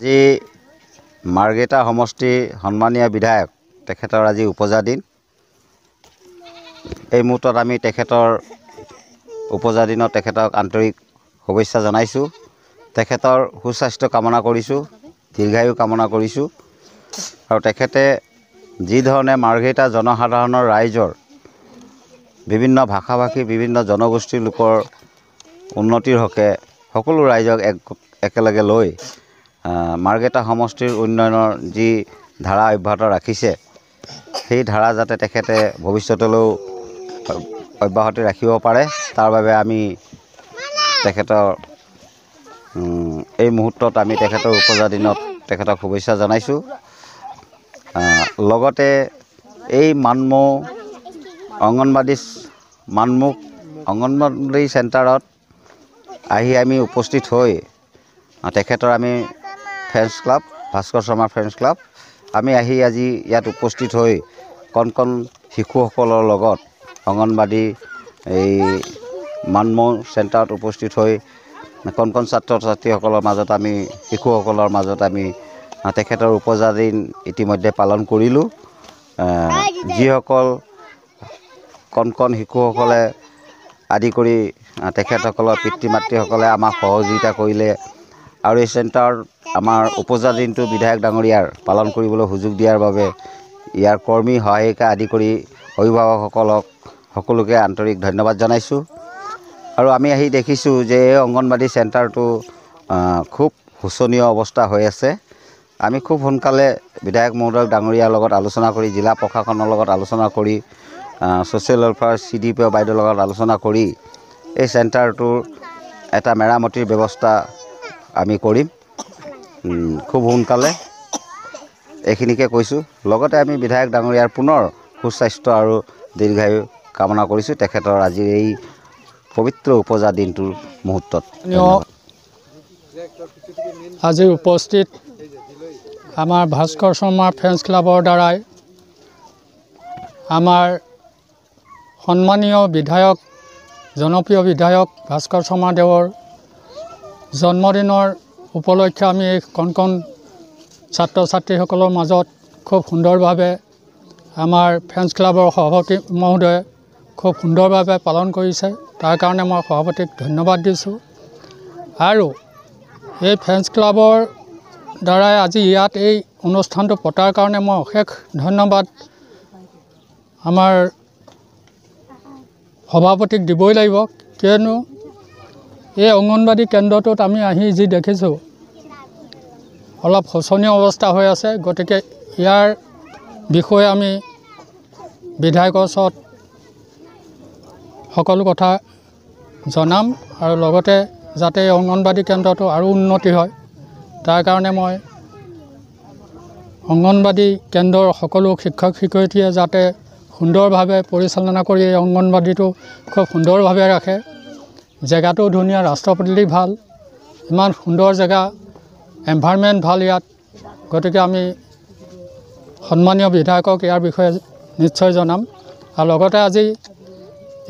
আজি মাৰ্গেটা সমষ্টিৰ সন্মানীয় বিধায়ক তেখেতৰ আজি উপজা দিন এই মুহূৰ্তত আমি তেখেতৰ উপজা দিনত তেখেতক আন্তৰিক শুভেচ্ছা জনাইছোঁ তেখেতৰ সুস্বাস্থ্য কামনা কৰিছোঁ দীৰ্ঘায়ু কামনা কৰিছোঁ আৰু তেখেতে যিধৰণে মাৰ্ঘেটা জনসাধাৰণৰ ৰাইজৰ বিভিন্ন ভাষা ভাষী বিভিন্ন জনগোষ্ঠীৰ লোকৰ উন্নতিৰ হকে সকলো ৰাইজক এক একেলগে লৈ মাৰ্গেটা সমষ্টিৰ উন্নয়নৰ যি ধাৰা অব্যাহত ৰাখিছে সেই ধাৰা যাতে তেখেতে ভৱিষ্যতলৈও অব্যাহতি ৰাখিব পাৰে তাৰ বাবে আমি তেখেতৰ এই মুহূৰ্তত আমি তেখেতৰ উপজা দিনত তেখেতক শুভেচ্ছা জনাইছোঁ লগতে এই মানমৌ অংগনবাদী মানমুক অংগনবাদী চেণ্টাৰত আহি আমি উপস্থিত হৈ তেখেতৰ আমি French club Bhaskar Sharma French club আমি আহি আজি ইয়াত উপস্থিত হৈ কণ কণ শিশুসকলৰ লগত অংগনবাদী এই মানমৌ চেণ্টাৰত উপস্থিত হৈ কণ কণ ছাত্ৰ ছাত্ৰীসকলৰ মাজত আমি শিশুসকলৰ মাজত আমি তেখেতৰ উপজা উপজাদিন ইতিমধ্যে পালন কৰিলোঁ যিসকল কণ কণ শিশুসকলে আদি কৰি তেখেতসকলৰ পিতৃ মাতৃসকলে আমাক সহযোগিতা কৰিলে আৰু এই চেণ্টাৰত আমাৰ উপজা দিনটো বিধায়ক ডাঙৰীয়াৰ পালন কৰিবলৈ সুযোগ দিয়াৰ বাবে ইয়াৰ কৰ্মী সহায়িকা আদি কৰি অভিভাৱকসকলক সকলোকে আন্তৰিক ধন্যবাদ জনাইছোঁ আৰু আমি আহি দেখিছোঁ যে এই অংগনবাদী চেণ্টাৰটো খুব শোচনীয় অৱস্থা হৈ আছে আমি খুব সোনকালে বিধায়ক মহোদয় ডাঙৰীয়াৰ লগত আলোচনা কৰি জিলা প্ৰশাসনৰ লগত আলোচনা কৰি social welfare C D P O' বাইদেউৰ লগত আলোচনা কৰি এই চেণ্টাৰটোৰ এটা মেৰামতিৰ ব্যৱস্থা আমি কৰিম খুব সোনকালে এইখিনিকে কৈছোঁ লগতে আমি বিধায়ক ডাঙৰীয়াৰ পুনৰ সুস্বাস্থ্য আৰু দীৰ্ঘায়ু কামনা কৰিছোঁ তেখেতৰ আজিৰ এই পবিত্ৰ উপজা দিনটোৰ মুহূৰ্তত আজি উপস্থিত আমাৰ ভাস্কৰ শৰ্মা ফেন্স ক্লাবৰ দ্বাৰাই আমাৰ সন্মানীয় বিধায়ক জনপ্ৰিয় বিধায়ক ভাস্কৰ শৰ্মাদেৱৰ জন্মদিনৰ উপলক্ষে আমি এই কণ কণ ছাত্ৰ ছাত্ৰীসকলৰ মাজত খুব সুন্দৰভাৱে আমাৰ ফেন্স ক্লাবৰ সভাপতি মহোদয়ে খুব সুন্দৰভাৱে পালন কৰিছে তাৰ কাৰণে মই সভাপতিক ধন্যবাদ দিছোঁ আৰু এই ফেন্স ক্লাবৰ দ্বাৰাই আজি ইয়াত এই অনুষ্ঠানটো পতাৰ কাৰণে মই অশেষ ধন্যবাদ আমাৰ সভাপতিক দিবই লাগিব কিয়নো এই অংগনবাদী কেন্দ্ৰটোত আমি আহি যি দেখিছোঁ অলপ শোচনীয় অৱস্থা হৈ আছে গতিকে ইয়াৰ বিষয়ে আমি বিধায়কৰ ওচৰত সকলো কথা জনাম আৰু লগতে যাতে এই অংগনবাদী কেন্দ্ৰটো আৰু উন্নতি হয় তাৰ কাৰণে মই অংগনবাদী কেন্দ্ৰৰ সকলো শিক্ষক শিক্ষয়িত্ৰীয়ে যাতে সুন্দৰভাৱে পৰিচালনা কৰি এই অংগনবাদীটো খুব সুন্দৰভাৱে ৰাখে জেগাটো ধুনীয়া ৰাস্তা পদূলি ভাল ইমান সুন্দৰ জেগা এনভাইৰমেণ্ট ভাল ইয়াত গতিকে আমি সন্মানীয় বিধায়কক ইয়াৰ বিষয়ে নিশ্চয় জনাম আৰু লগতে আজি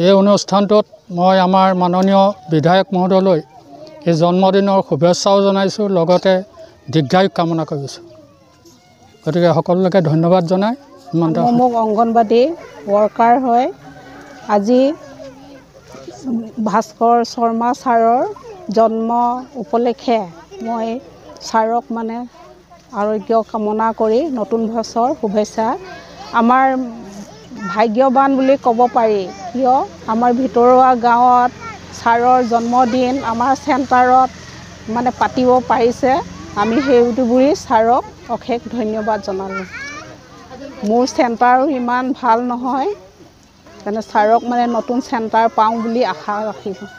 এই অনুষ্ঠানটোত মই আমাৰ মাননীয় বিধায়ক মহোদয়লৈ এই জন্মদিনৰ শুভেচ্ছাও জনাইছোঁ লগতে দীৰ্ঘায়ুক কামনা কৰিছোঁ গতিকে সকলোকে ধন্যবাদ জনাই মোক অংগনবাদী ৱৰ্কাৰ হয় আজি ভাস্কৰ শৰ্মা ছাৰৰ জন্ম উপলক্ষে মই ছাৰক মানে আৰোগ্য কামনা কৰি নতুন বছৰ শুভেচ্ছা আমাৰ ভাগ্যৱান বুলি ক'ব পাৰি কিয় আমাৰ ভিতৰুৱা গাঁৱত ছাৰৰ জন্মদিন আমাৰ চেণ্টাৰত মানে পাতিব পাৰিছে আমি সেইটো বুলি ছাৰক অশেষ ধন্যবাদ জনালোঁ মোৰ চেণ্টাৰো ইমান ভাল নহয় যেনে ছাৰক মানে নতুন চেণ্টাৰ পাওঁ বুলি আশা ৰাখিছোঁ